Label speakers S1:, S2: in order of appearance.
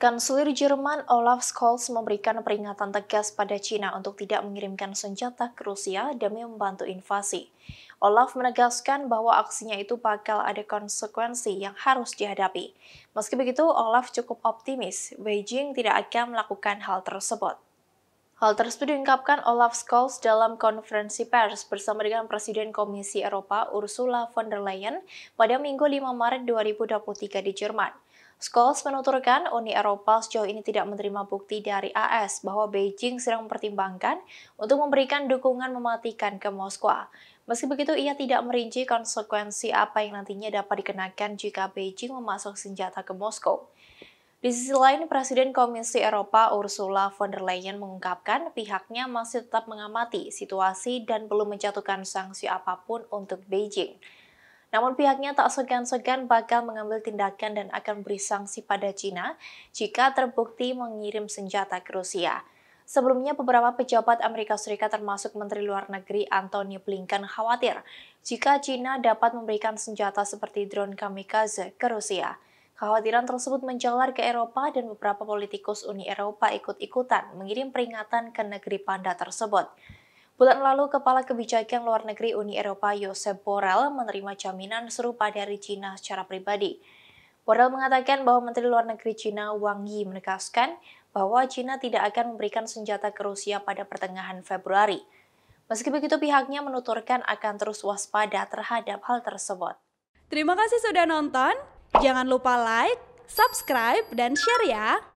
S1: Kanselir Jerman Olaf Scholz memberikan peringatan tegas pada China untuk tidak mengirimkan senjata ke Rusia demi membantu invasi. Olaf menegaskan bahwa aksinya itu bakal ada konsekuensi yang harus dihadapi. Meski begitu, Olaf cukup optimis Beijing tidak akan melakukan hal tersebut. Hal tersebut diungkapkan Olaf Scholz dalam konferensi pers bersama dengan Presiden Komisi Eropa Ursula von der Leyen pada Minggu 5 Maret 2023 di Jerman. Scholes menuturkan Uni Eropa sejauh ini tidak menerima bukti dari AS bahwa Beijing sedang mempertimbangkan untuk memberikan dukungan mematikan ke Moskwa. Meski begitu, ia tidak merinci konsekuensi apa yang nantinya dapat dikenakan jika Beijing memasok senjata ke Moskow. Di sisi lain, Presiden Komisi Eropa Ursula von der Leyen mengungkapkan pihaknya masih tetap mengamati situasi dan belum menjatuhkan sanksi apapun untuk Beijing. Namun pihaknya tak segan-segan bakal mengambil tindakan dan akan beri sanksi pada China jika terbukti mengirim senjata ke Rusia. Sebelumnya, beberapa pejabat Amerika Serikat termasuk Menteri Luar Negeri Antony Blinken khawatir jika China dapat memberikan senjata seperti drone kamikaze ke Rusia. Kekhawatiran tersebut menjalar ke Eropa dan beberapa politikus Uni Eropa ikut-ikutan mengirim peringatan ke negeri panda tersebut. Bulan lalu, Kepala Kebijakan Luar Negeri Uni Eropa Josep Borrell menerima jaminan serupa dari China secara pribadi. Borrell mengatakan bahwa Menteri Luar Negeri China Wang Yi menegaskan bahwa China tidak akan memberikan senjata ke Rusia pada pertengahan Februari. Meski begitu pihaknya menuturkan akan terus waspada terhadap hal tersebut.
S2: Terima kasih sudah nonton. Jangan lupa like, subscribe, dan share ya.